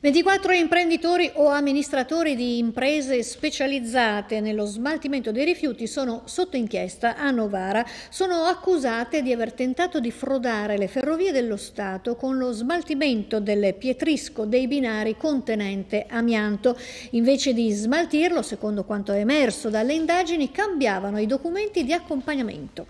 24 imprenditori o amministratori di imprese specializzate nello smaltimento dei rifiuti sono sotto inchiesta a Novara. Sono accusate di aver tentato di frodare le ferrovie dello Stato con lo smaltimento del pietrisco dei binari contenente amianto. Invece di smaltirlo, secondo quanto è emerso dalle indagini, cambiavano i documenti di accompagnamento.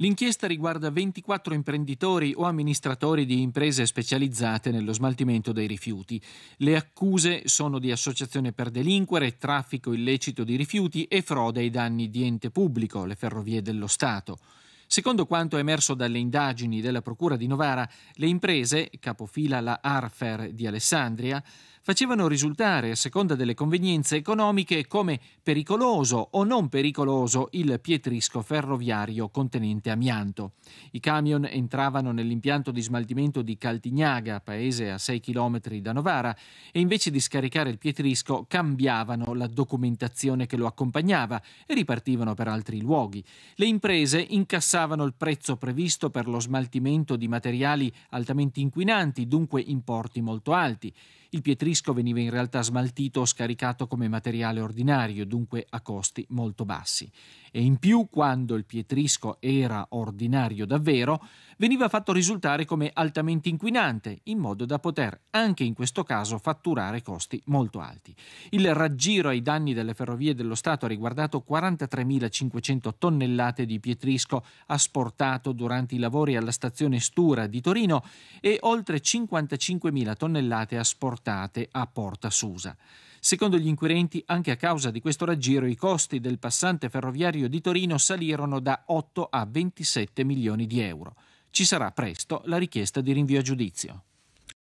L'inchiesta riguarda 24 imprenditori o amministratori di imprese specializzate nello smaltimento dei rifiuti. Le accuse sono di associazione per delinquere, traffico illecito di rifiuti e frode ai danni di ente pubblico, le ferrovie dello Stato. Secondo quanto emerso dalle indagini della Procura di Novara, le imprese, capofila la Arfer di Alessandria, facevano risultare, a seconda delle convenienze economiche, come pericoloso o non pericoloso il pietrisco ferroviario contenente amianto. I camion entravano nell'impianto di smaltimento di Caltignaga, paese a 6 km da Novara, e invece di scaricare il pietrisco cambiavano la documentazione che lo accompagnava e ripartivano per altri luoghi. Le imprese incassavano il prezzo previsto per lo smaltimento di materiali altamente inquinanti, dunque importi molto alti. Il pietrisco l'asterisco veniva in realtà smaltito o scaricato come materiale ordinario, dunque a costi molto bassi e in più quando il pietrisco era ordinario davvero, veniva fatto risultare come altamente inquinante, in modo da poter anche in questo caso fatturare costi molto alti. Il raggiro ai danni delle ferrovie dello Stato ha riguardato 43.500 tonnellate di pietrisco asportato durante i lavori alla stazione Stura di Torino e oltre 55.000 tonnellate asportate a Porta Susa. Secondo gli inquirenti, anche a causa di questo raggiro, i costi del passante ferroviario di Torino salirono da 8 a 27 milioni di euro. Ci sarà presto la richiesta di rinvio a giudizio.